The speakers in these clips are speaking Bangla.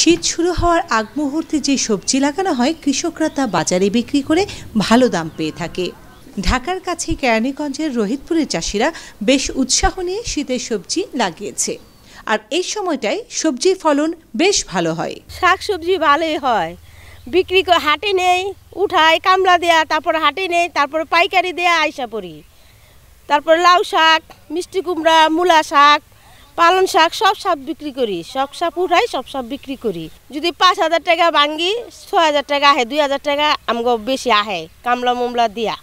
শীত শুরু হওয়ার আগ মুহূর্তে যে সবজি লাগানো হয় কৃষকরা তা বাজারে বিক্রি করে ভালো দাম পেয়ে থাকে ঢাকার কাছে কেরানীগঞ্জের রোহিতপুরের চাষিরা বেশ উৎসাহ নিয়ে শীতের সবজি লাগিয়েছে আর এই সময়টায় সবজির ফলন বেশ ভালো হয় শাক সবজি ভালোই হয় বিক্রি করে হাটে নেই উঠায় কামলা দেয়া তারপর হাটে নেই তারপর পাইকারি দেয়া আয়সা পরি তারপর লাউ শাক মিষ্টি কুমড়া মূলা শাক পালন শাক সব সাপ বিক্রি করি সব সাপ উঠাই সব সাপ বিক্রি করি যদি পাঁচ হাজার টাকা ভাঙ্গি ছ হাজার টাকা আহে দুই হাজার টাকা আমগো বেশি আহে কামলা মোমলা দিয়া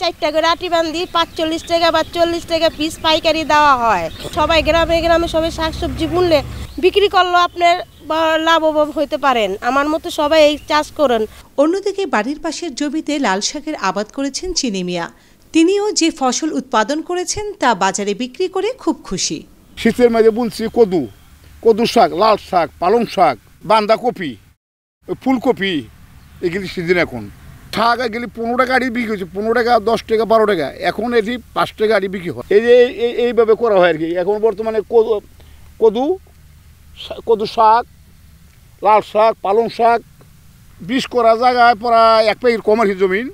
চারটা করে আটি বান্ধি পাঁচচল্লিশ টাকা বা চল্লিশ টাকা পিস পাইকারি দেওয়া হয় সবাই গ্রামে গ্রামে সবাই শাকসবজি বুনলে বিক্রি করলেও আপনার লাভবান হইতে পারেন আমার মতো সবাই এই চাষ করেন অন্যদিকে বাড়ির পাশের জমিতে লাল শাকের আবাদ করেছেন চিনি মিয়া তিনিও যে ফসল উৎপাদন করেছেন তা বাজারে বিক্রি করে খুব খুশি শীতের মাঝে বুনছি কদু কদু শাক লাল শাক পালং শাক বান্ধাকপি ফুলকপি এগুলি সিজন এখন শাক এগুলি পনেরো টাকা আড়ি বিক্রি হচ্ছে পনেরো টাকা দশ টাকা বারো টাকা এখন এটি পাঁচ টাকা আড়ি বিক্রি হয় এই যে এইভাবে করা হয় আর কি এখন বর্তমানে কদু কদু কদু শাক লাল শাক পালং শাক বিষ করা জায়গায় প্রায় এক প্যাকেট কমার জমিন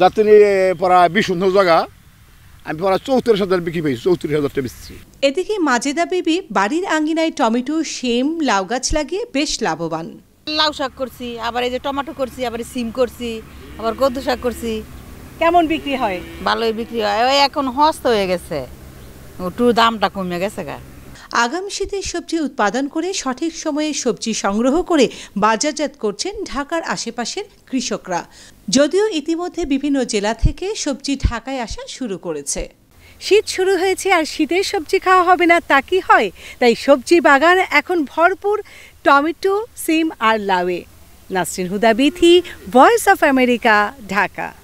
যাতে নিয়ে প্রায় বিশ জায়গা আমি পড়া চৌত্রিশ হাজার বিক্রি পেয়েছি চৌত্রিশ টাকা বেচছি এদিকে মাজেদা বেবি বাড়ির আঙ্গিনায় টমেটো শিম লাউ গাছ লাগিয়ে বেশ লাভবান লাউ শাক করছি আবার এই যে টমেটো করছি আবার সিম করছি আবার কদ্দু শাক করছি কেমন বিক্রি হয় ভালোই বিক্রি হয় এখন হস্ত হয়ে গেছে একটু দামটা কমে গেছে গা আগাম শীতের সবজি উৎপাদন করে সঠিক সময়ে সবজি সংগ্রহ করে বাজারজাত করছেন ঢাকার আশেপাশের কৃষকরা যদিও ইতিমধ্যে বিভিন্ন জেলা থেকে সবজি ঢাকায় আসা শুরু করেছে শীত শুরু হয়েছে আর শীতের সবজি খাওয়া হবে না তা কি হয় তাই সবজি বাগান এখন ভরপুর টমেটো সিম আর লাউয়ে Nasrin Huda Bithi voice of America Dhaka